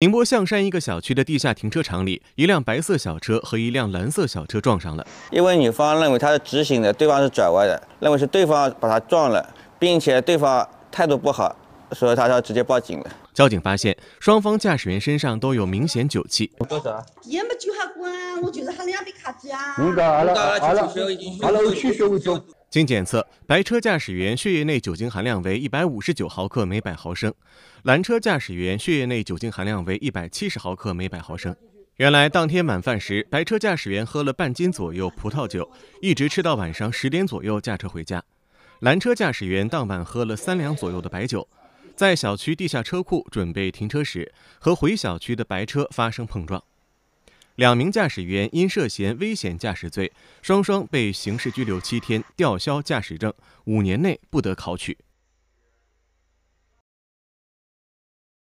宁波象山一个小区的地下停车场里，一辆白色小车和一辆蓝色小车撞上了。因为女方认为她是直行的，对方是转弯的，认为是对方把她撞了，并且对方态度不好，所以她就直接报警了。交警发现，双方驾驶员身上都有明显酒气。多少？也没酒喝过啊，我就是喝两杯咖啡啊。好了好了好了好了，去去去。经检测，白车驾驶员血液内酒精含量为一百五十九毫克每百毫升，蓝车驾驶员血液内酒精含量为一百七十毫克每百毫升。原来，当天晚饭时，白车驾驶员喝了半斤左右葡萄酒，一直吃到晚上十点左右驾车回家。蓝车驾驶员当晚喝了三两左右的白酒，在小区地下车库准备停车时，和回小区的白车发生碰撞。两名驾驶员因涉嫌危险驾驶罪，双双被刑事拘留七天，吊销驾驶证，五年内不得考取。